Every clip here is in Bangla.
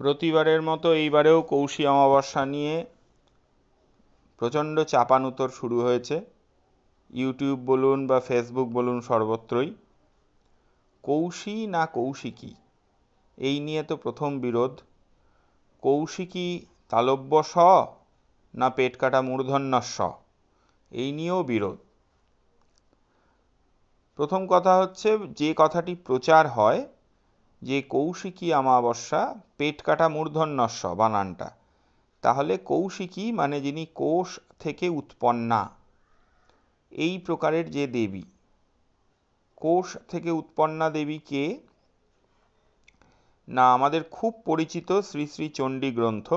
প্রতিবারের মতো এইবারেও কৌশী অমাবস্যা নিয়ে প্রচণ্ড চাপান উত্তর শুরু হয়েছে ইউটিউব বলুন বা ফেসবুক বলুন সর্বত্রই কৌশী না কৌশিকী এই নিয়ে তো প্রথম বিরোধ কৌশিকী তালব্য স না পেট কাটা মূর্ধন্য স এই নিয়েও বিরোধ প্রথম কথা হচ্ছে যে কথাটি প্রচার হয় যে কৌশিকী অমাবস্যা পেট কাটা মূর্ধন্যস্ব বানানটা তাহলে কৌশিকী মানে যিনি কোষ থেকে উৎপন্না এই প্রকারের যে দেবী কোষ থেকে উৎপন্না দেবী কে না আমাদের খুব পরিচিত শ্রী শ্রী চণ্ডী গ্রন্থ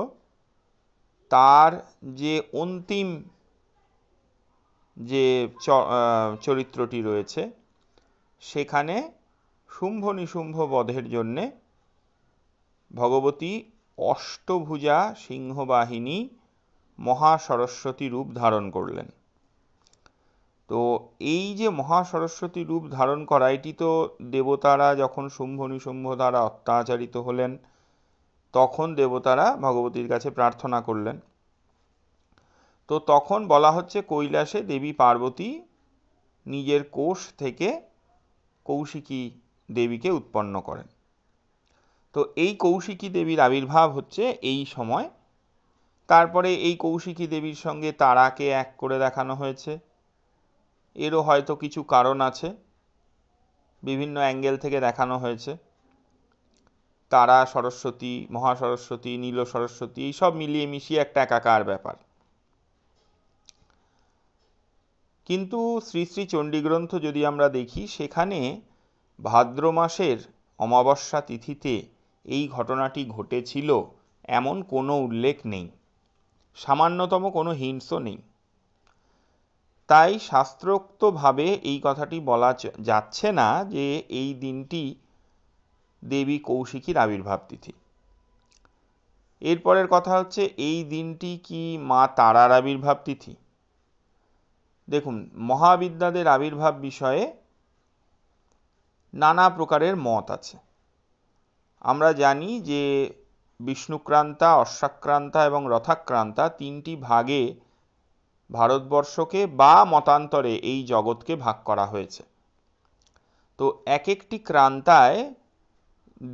তার যে অন্তিম যে চরিত্রটি রয়েছে সেখানে শুম্ভ নিশুম্ভ বধের জন্যে ভগবতী অষ্টভুজা সিংহবাহিনী মহাসরস্বতী রূপ ধারণ করলেন তো এই যে মহাসরস্বতী রূপ ধারণ করা এটি তো দেবতারা যখন শুম্ভ নিশুম্ভ দ্বারা অত্যাচারিত হলেন তখন দেবতারা ভগবতীর কাছে প্রার্থনা করলেন তো তখন বলা হচ্ছে কৈলাসে দেবী পার্বতী নিজের কোষ থেকে কৌশিকী দেবীকে উৎপন্ন করেন তো এই কৌশিকী দেবীর আবির্ভাব হচ্ছে এই সময় তারপরে এই কৌশিকী দেবীর সঙ্গে তারাকে এক করে দেখানো হয়েছে এরও হয়তো কিছু কারণ আছে বিভিন্ন অ্যাঙ্গেল থেকে দেখানো হয়েছে তারা সরস্বতী মহাসরস্বতী নীল সরস্বতী এইসব মিলিয়ে মিশিয়ে একটা একাকার ব্যাপার কিন্তু শ্রী শ্রী চণ্ডীগ্রন্থ যদি আমরা দেখি সেখানে ভাদ্র মাসের অমাবস্যা তিথিতে এই ঘটনাটি ঘটেছিল এমন কোনো উল্লেখ নেই সামান্যতম কোনো হিংস্র নেই তাই শাস্ত্রোক্তভাবে এই কথাটি বলা যাচ্ছে না যে এই দিনটি দেবী কৌশিকীর আবির্ভাব তিথি এরপরের কথা হচ্ছে এই দিনটি কি মা তারার আবির্ভাব তিথি দেখুন মহাবিদ্যাদের আবির্ভাব বিষয়ে নানা প্রকারের মত আছে আমরা জানি যে বিষ্ণুক্রান্তা অশ্বাক্রান্তা এবং রথাক্রান্তা তিনটি ভাগে ভারতবর্ষকে বা মতান্তরে এই জগৎকে ভাগ করা হয়েছে তো এক একটি ক্রান্তায়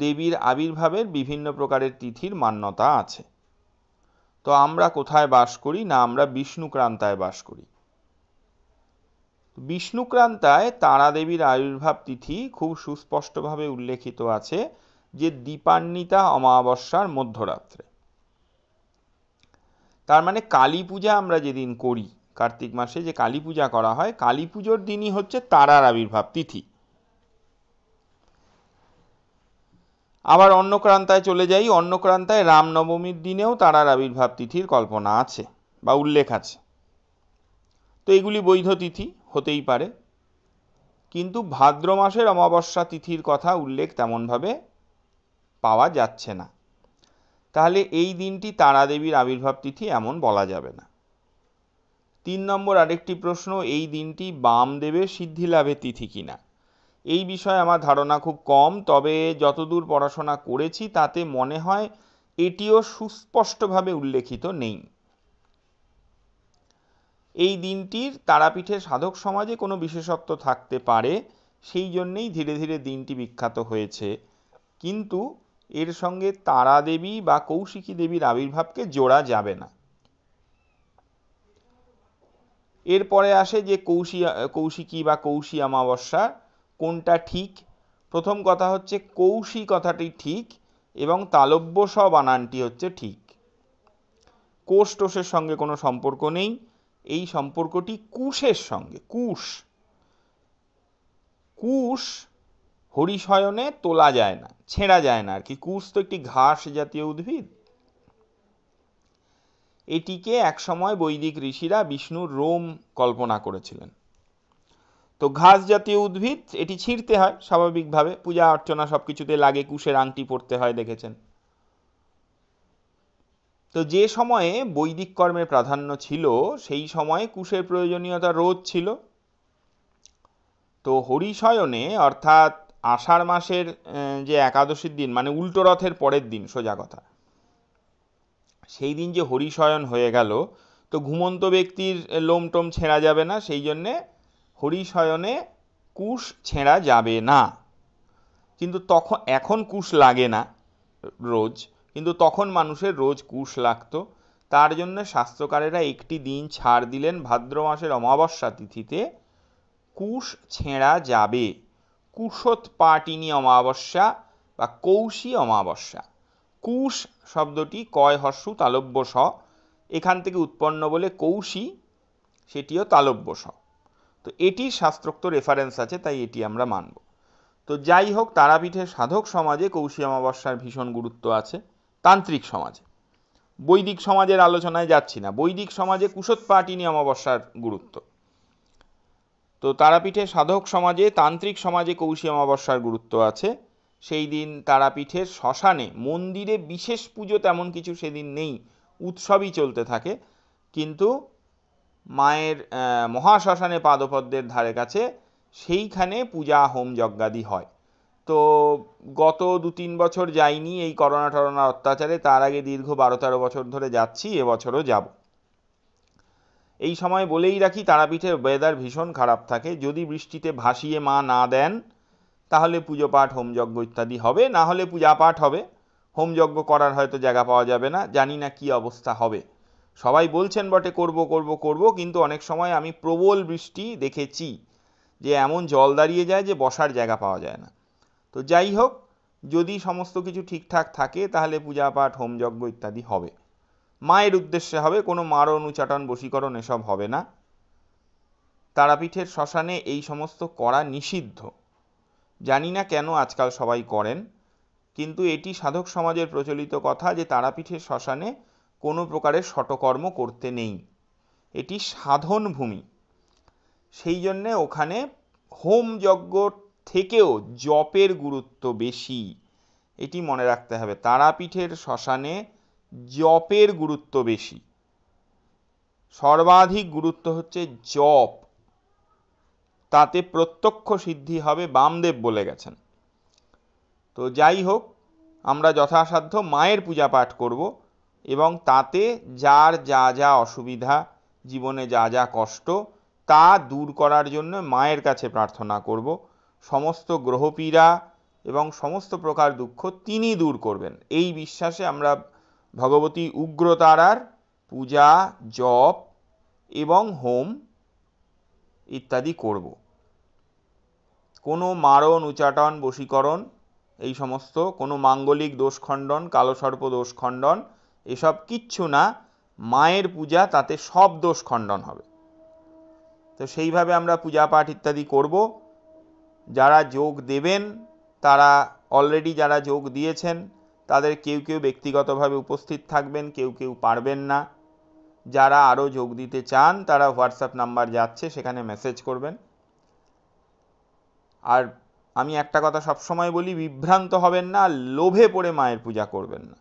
দেবীর আবির্ভাবের বিভিন্ন প্রকারের তিথির মান্যতা আছে তো আমরা কোথায় বাস করি না আমরা বিষ্ণুক্রান্তায় বাস করি বিষ্ণুক্রান্তায় তারাদেবীর আবির্ভাব তিথি খুব সুস্পষ্টভাবে উল্লেখিত আছে যে দীপান্বিতা অমাবস্যার মধ্যরাত্রে তার মানে কালী পূজা আমরা যেদিন করি কার্তিক মাসে যে কালী পূজা করা হয় কালী পুজোর দিনই হচ্ছে তারার আবির্ভাব তিথি আবার অন্নক্রান্তায় চলে যাই অন্নক্রান্তায় রামনবমীর দিনেও তারার আবির্ভাব তিথির কল্পনা আছে বা উল্লেখ আছে তো এগুলি বৈধ তিথি হতেই পারে কিন্তু ভাদ্র মাসের অমাবস্যা তিথির কথা উল্লেখ তেমনভাবে পাওয়া যাচ্ছে না তাহলে এই দিনটি তারা দেবীর আবির্ভাব তিথি এমন বলা যাবে না তিন নম্বর আরেকটি প্রশ্ন এই দিনটি বামদেবের সিদ্ধিলাভের তিথি কিনা এই বিষয়ে আমার ধারণা খুব কম তবে যতদূর পড়াশোনা করেছি তাতে মনে হয় এটিও সুস্পষ্টভাবে উল্লেখিত নেই এই দিনটির তারাপীঠে সাধক সমাজে কোনো বিশেষত্ব থাকতে পারে সেই জন্যেই ধীরে ধীরে দিনটি বিখ্যাত হয়েছে কিন্তু এর সঙ্গে তারা দেবী বা কৌশিকী দেবীর আবির্ভাবকে জোড়া যাবে না এরপরে আসে যে কৌশিয়া কৌশিকী বা কৌশী অমাবস্যা কোনটা ঠিক প্রথম কথা হচ্ছে কৌশী কথাটি ঠিক এবং তালব্য সব আনানটি হচ্ছে ঠিক কোষ্ঠোষের সঙ্গে কোনো সম্পর্ক নেই এই সম্পর্কটি কুশের সঙ্গে কুশ কুশ হরিশয়নে তোলা যায় না ছেঁড়া যায় না আর কি কুশ তো একটি ঘাস জাতীয় উদ্ভিদ এটিকে একসময় বৈদিক ঋষিরা বিষ্ণুর রোম কল্পনা করেছিলেন তো ঘাস জাতীয় উদ্ভিদ এটি ছিঁড়তে হয় স্বাভাবিকভাবে পূজা অর্চনা সব কিছুতে লাগে কুশের আংটি পরতে হয় দেখেছেন তো যে সময়ে বৈদিক কর্মের প্রাধান্য ছিল সেই সময়ে কুশের প্রয়োজনীয়তা রোধ ছিল তো হরিশয়নে অর্থাৎ আষাঢ় মাসের যে একাদশীর দিন মানে উল্টো রথের পরের দিন সোজা কথা সেই দিন যে হরিশয়ন হয়ে গেল তো ঘুমন্ত ব্যক্তির লোমটোম ছেঁড়া যাবে না সেই জন্যে হরিশয়নে কুশ ছেঁড়া যাবে না কিন্তু তখন এখন কুশ লাগে না রোজ কিন্তু তখন মানুষের রোজ কুশ লাগত তার জন্য শাস্ত্রকারেরা একটি দিন ছাড় দিলেন ভাদ্র মাসের অমাবস্যা তিথিতে কুশ ছেঁড়া যাবে কুশত পাটিনি অমাবস্যা বা কৌশী অমাবস্যা কুশ শব্দটি কয় হর্ষ তালব্য স এখান থেকে উৎপন্ন বলে কৌশী সেটিও তালব্য স তো এটির শাস্ত্রোক্ত রেফারেন্স আছে তাই এটি আমরা মানব তো যাই হোক তারাপীঠের সাধক সমাজে কৌশী অমাবস্যার ভীষণ গুরুত্ব আছে তান্ত্রিক সমাজে বৈদিক সমাজের আলোচনায় যাচ্ছি না বৈদিক সমাজে কুশত অমাবস্যার গুরুত্ব তো তারাপীঠে সাধক সমাজে তান্ত্রিক সমাজে কৌশী অমাবস্যার গুরুত্ব আছে সেই দিন তারাপীঠের শ্মশানে মন্দিরে বিশেষ পুজো তেমন কিছু সেদিন নেই উৎসবই চলতে থাকে কিন্তু মায়ের মহাশ্মশানে পাদপদ্মের ধারে কাছে সেইখানে পূজা হোম যজ্ঞাদি হয় তো গত দু তিন বছর যাইনি এই করোনা টরোনা অত্যাচারে তার আগে দীর্ঘ বারো তেরো বছর ধরে যাচ্ছি এবছরও যাব এই সময় বলেই রাখি তারাপীঠের ওয়েদার ভীষণ খারাপ থাকে যদি বৃষ্টিতে ভাসিয়ে মা না দেন তাহলে পুজো পাঠ হোমযজ্ঞ ইত্যাদি হবে না হলে পূজা পাঠ হবে হোমযজ্ঞ করার হয়তো জায়গা পাওয়া যাবে না জানি না কি অবস্থা হবে সবাই বলছেন বটে করব করব করব কিন্তু অনেক সময় আমি প্রবল বৃষ্টি দেখেছি যে এমন জল দাঁড়িয়ে যায় যে বসার জায়গা পাওয়া যায় না তো যাই হোক যদি সমস্ত কিছু ঠিকঠাক থাকে তাহলে পূজা পাঠ হোম যজ্ঞ ইত্যাদি হবে মায়ের উদ্দেশ্যে হবে কোনো মারণ উচাটন বশীকরণ এসব হবে না তারাপীঠের শ্মশানে এই সমস্ত করা নিষিদ্ধ জানি না কেন আজকাল সবাই করেন কিন্তু এটি সাধক সমাজের প্রচলিত কথা যে তারাপীঠের শ্মশানে কোনো প্রকারের শটকর্ম করতে নেই এটি সাধন ভূমি সেই জন্যে ওখানে হোম যজ্ঞ থেকেও জপের গুরুত্ব বেশি এটি মনে রাখতে হবে তারাপীঠের শ্মশানে জপের গুরুত্ব বেশি সর্বাধিক গুরুত্ব হচ্ছে জপ তাতে প্রত্যক্ষ সিদ্ধি হবে বামদেব বলে গেছেন তো যাই হোক আমরা যথাসাধ্য মায়ের পূজা পাঠ করব এবং তাতে যার যা যা অসুবিধা জীবনে যা যা কষ্ট তা দূর করার জন্য মায়ের কাছে প্রার্থনা করব সমস্ত গ্রহপীড়া এবং সমস্ত প্রকার দুঃখ তিনি দূর করবেন এই বিশ্বাসে আমরা ভগবতী উগ্রতারার পূজা জপ এবং হোম ইত্যাদি করব কোনো মারণ উচাটন বশীকরণ এই সমস্ত কোনো মাঙ্গলিক দোষখণ্ডন কালসর্প দোষখণ্ডন এসব কিচ্ছু না মায়ের পূজা তাতে সব দোষখণ্ডন হবে তো সেইভাবে আমরা পূজা পাঠ ইত্যাদি করবো যারা যোগ দেবেন তারা অলরেডি যারা যোগ দিয়েছেন তাদের কেউ কেউ ব্যক্তিগতভাবে উপস্থিত থাকবেন কেউ কেউ পারবেন না যারা আরও যোগ দিতে চান তারা হোয়াটসঅ্যাপ নাম্বার যাচ্ছে সেখানে মেসেজ করবেন আর আমি একটা কথা সবসময় বলি বিভ্রান্ত হবেন না লোভে পড়ে মায়ের পূজা করবেন না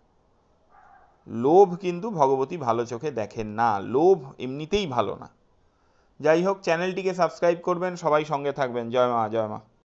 লোভ কিন্তু ভগবতী ভালো চোখে দেখেন না লোভ এমনিতেই ভালো না যাই হোক চ্যানেলটিকে সাবস্ক্রাইব করবেন সবাই সঙ্গে থাকবেন জয় মা জয় মা